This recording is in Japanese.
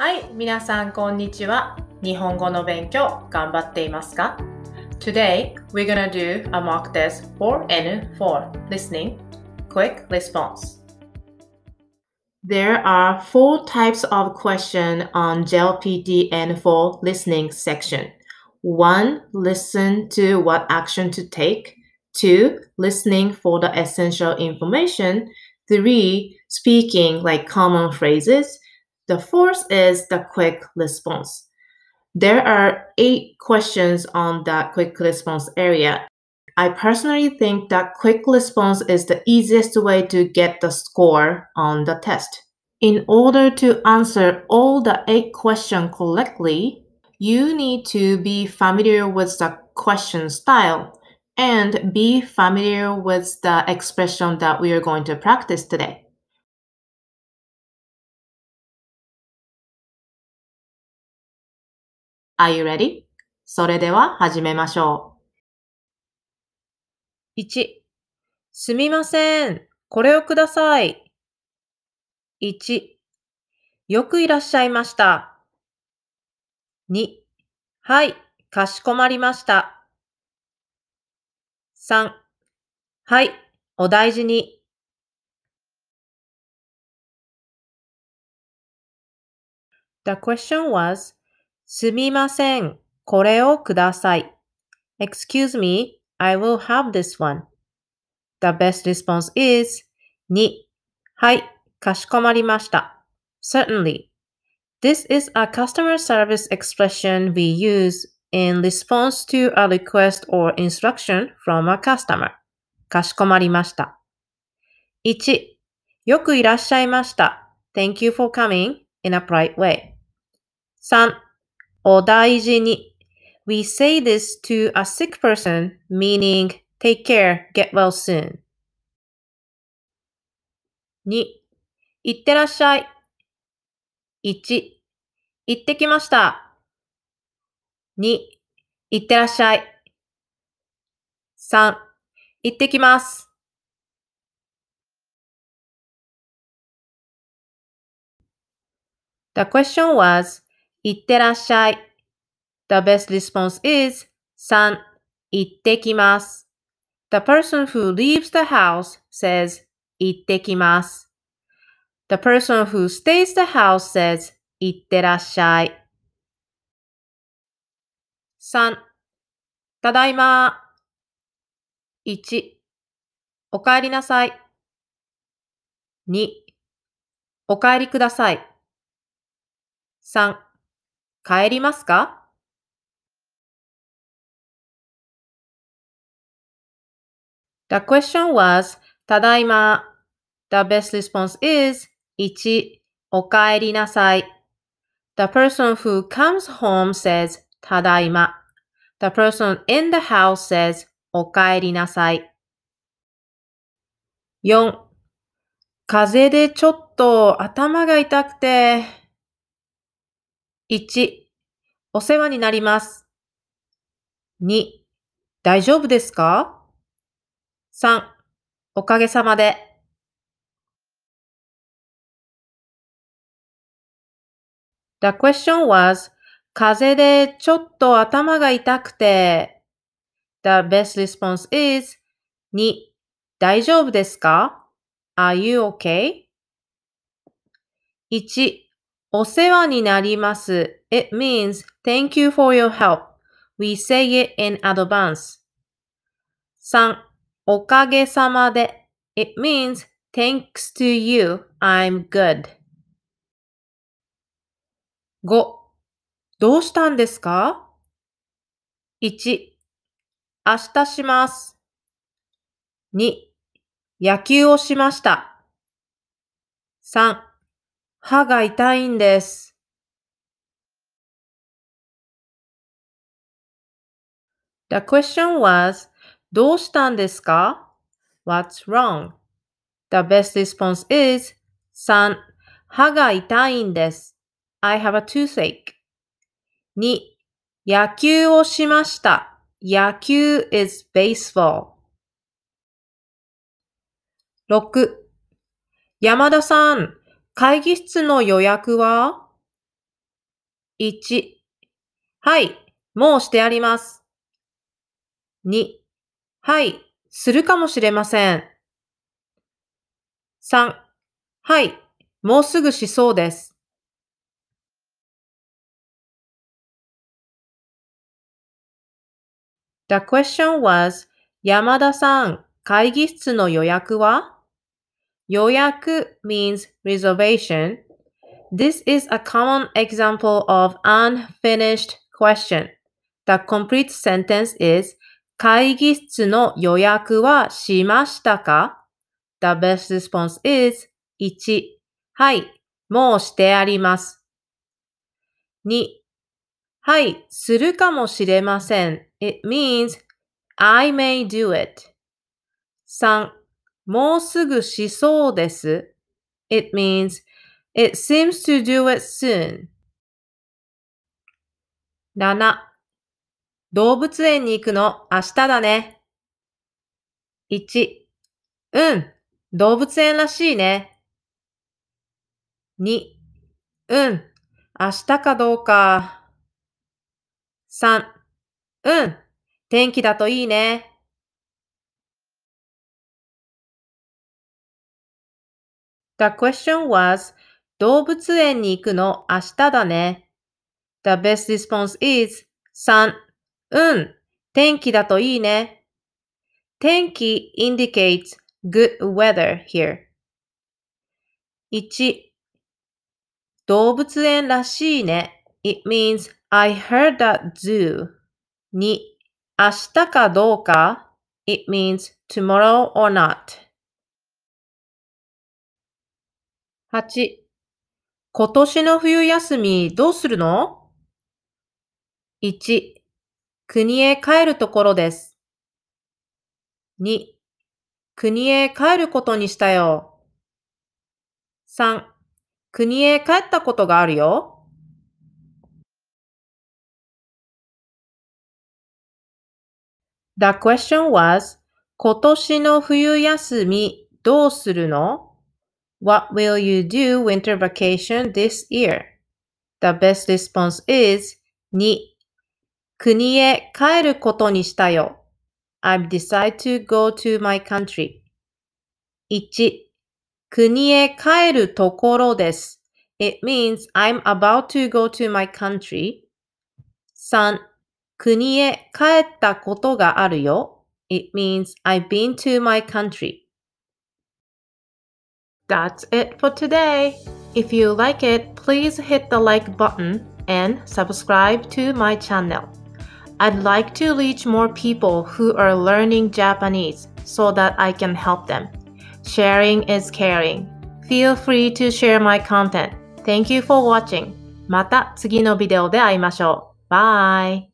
はい、皆さんこんにちは。日本語の勉強頑張っていますか Today, we're gonna do a mock test for N4 listening quick response. There are four types of question on JLPT N4 listening section. 1. Listen to what action to take. 2. Listening for the essential information. 3. Speaking like common phrases. The fourth is the quick response. There are eight questions on the quick response area. I personally think that quick response is the easiest way to get the score on the test. In order to answer all the eight questions correctly, you need to be familiar with the question style and be familiar with the expression that we are going to practice today. Are you ready? それでは始めましょう。1、すみません。これをください。1、よくいらっしゃいました。2、はい、かしこまりました。3、はい、お大事に。The question was, すみません、これをください。Excuse me, I will have this one. The best response is 2. はい、かしこまりました。Certainly. This is a customer service expression we use in response to a request or instruction from a customer. かしこまりました。1. よくいらっしゃいました。Thank you for coming in a polite way. 3. お大事に。We say this to a sick person, meaning take care, get well soon. 2. いってらっしゃい。1. 行ってきました。2. 行ってらっしゃい。3. 行ってきます。The question was, いってらっしゃい。The best response is 3. 行ってきます。The person who leaves the house says 行ってきます。The person who stays the house says 行ってらっしゃい。3. ただいま。1. お帰りなさい。2. お帰りください。3. 帰りますか？The question was ただいま。The best response is 1お帰りなさい。The person who comes home says ただいま。The person in the house says お帰りなさい。4風でちょっと頭が痛くて1、お世話になります。2、大丈夫ですか ?3、おかげさまで。The question was, 風邪でちょっと頭が痛くて。The best response is, 2、大丈夫ですか ?Are you okay?1、お世話になります。It means thank you for your help. We say it in advance. 3. おかげさまで。It means thanks to you, I'm good. 5. どうしたんですか ?1. 明日します。2. 野球をしました。3. 歯が痛いんです。The question was, どうしたんですか ?What's wrong? The best response is 3. 歯が痛いんです。I have a toothache. 2. 野球をしました。野球 is baseball. 6. 山田さん、会議室の予約は ?1、はい、もうしてあります。2、はい、するかもしれません。3、はい、もうすぐしそうです。The question was, 山田さん、会議室の予約は予約 means reservation. This is a common example of unfinished question. The complete sentence is 会議室の予約はしましたか ?The best response is 1. はい、もうしてあります。2. はい、するかもしれません。It means I may do it. 3. もうすぐしそうです。It means, it seems to do it soon. 7. 動物園に行くの明日だね。1. うん、動物園らしいね。2. うん、明日かどうか。3. うん、天気だといいね。The question was, 動物園に行くの明日だね。The best response is 3. うん。天気だといいね。天気 indicates good weather here. 1. 動物園らしいね。It means I heard that zoo. 2. 明日かどうか It means tomorrow or not. 8. 今年の冬休みどうするの ?1. 国へ帰るところです。2. 国へ帰ることにしたよ。3. 国へ帰ったことがあるよ。The question was 今年の冬休みどうするの What will you do winter vacation this year? The best response is 2. 国へ帰ることにしたよ。I've decided to go to my country. 1. 国へ帰るところです。It means I'm about to go to my country. 3. 国へ帰ったことがあるよ。It means I've been to my country. That's it for today. If you like it, please hit the like button and subscribe to my channel. I'd like to reach more people who are learning Japanese so that I can help them. Sharing is caring. Feel free to share my content. Thank you for watching. また次のビデオで会いましょう。Bye!